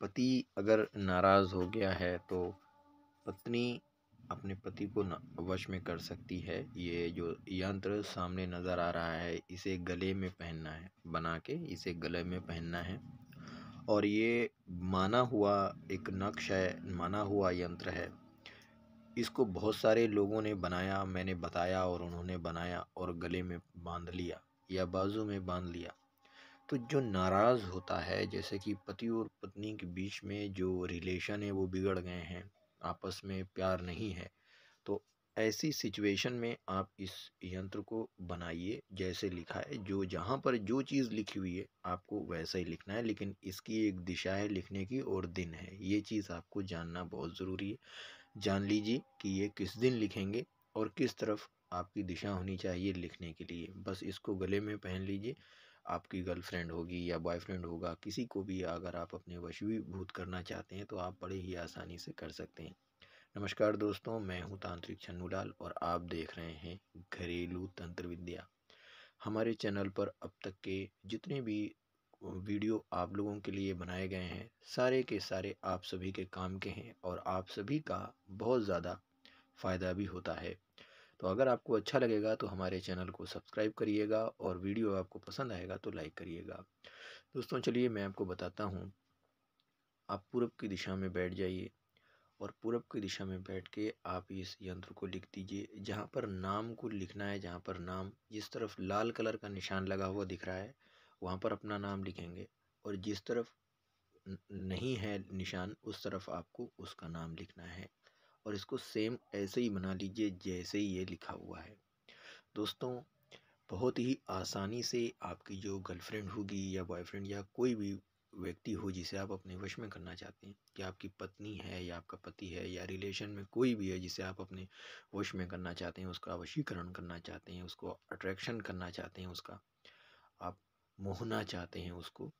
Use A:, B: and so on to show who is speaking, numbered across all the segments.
A: पति अगर नाराज़ हो गया है तो पत्नी अपने पति को वश में कर सकती है ये जो यंत्र सामने नज़र आ रहा है इसे गले में पहनना है बना के इसे गले में पहनना है और ये माना हुआ एक नक्श है माना हुआ यंत्र है इसको बहुत सारे लोगों ने बनाया मैंने बताया और उन्होंने बनाया और गले में बांध लिया या बाजू में बांध लिया तो जो नाराज़ होता है जैसे कि पति और पत्नी के बीच में जो रिलेशन है वो बिगड़ गए हैं आपस में प्यार नहीं है तो ऐसी सिचुएशन में आप इस यंत्र को बनाइए जैसे लिखा है जो जहाँ पर जो चीज़ लिखी हुई है आपको वैसा ही लिखना है लेकिन इसकी एक दिशा है लिखने की और दिन है ये चीज़ आपको जानना बहुत ज़रूरी है जान लीजिए कि ये किस दिन लिखेंगे और किस तरफ आपकी दिशा होनी चाहिए लिखने के लिए बस इसको गले में पहन लीजिए आपकी गर्लफ्रेंड होगी या बॉयफ्रेंड होगा किसी को भी अगर आप अपने वशीभूत करना चाहते हैं तो आप बड़े ही आसानी से कर सकते हैं नमस्कार दोस्तों मैं हूं तांत्रिक छन्नूलाल और आप देख रहे हैं घरेलू तंत्र विद्या हमारे चैनल पर अब तक के जितने भी वीडियो आप लोगों के लिए बनाए गए हैं सारे के सारे आप सभी के काम के हैं और आप सभी का बहुत ज़्यादा फ़ायदा भी होता है तो अगर आपको अच्छा लगेगा तो हमारे चैनल को सब्सक्राइब करिएगा और वीडियो आपको पसंद आएगा तो लाइक करिएगा दोस्तों चलिए मैं आपको बताता हूँ आप पूरब की दिशा में बैठ जाइए और पूरब की दिशा में बैठ के आप इस यंत्र को लिख दीजिए जहाँ पर नाम को लिखना है जहाँ पर नाम जिस तरफ लाल कलर का निशान लगा हुआ दिख रहा है वहाँ पर अपना नाम लिखेंगे और जिस तरफ नहीं है निशान उस तरफ आपको उसका नाम लिखना है और इसको सेम ऐसे ही बना लीजिए जैसे ही ये लिखा हुआ है दोस्तों बहुत ही आसानी से आपकी जो गर्लफ्रेंड होगी या बॉयफ्रेंड या कोई भी व्यक्ति हो जिसे आप अपने वश में करना चाहते हैं या आपकी पत्नी है या आपका पति है या रिलेशन में कोई भी है जिसे आप अपने वश में करना चाहते हैं उसका वशीकरण करना चाहते हैं उसको अट्रैक्शन करना चाहते हैं उसका आप मोहना चाहते हैं उसको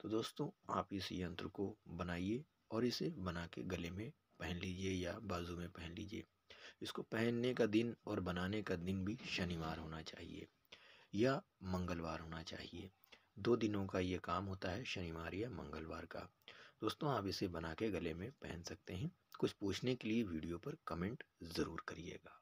A: तो दोस्तों आप इस यंत्र को बनाइए और इसे बना के गले में पहन लीजिए या बाजू में पहन लीजिए इसको पहनने का दिन और बनाने का दिन भी शनिवार होना चाहिए या मंगलवार होना चाहिए दो दिनों का ये काम होता है शनिवार या मंगलवार का दोस्तों आप इसे बना के गले में पहन सकते हैं कुछ पूछने के लिए वीडियो पर कमेंट ज़रूर करिएगा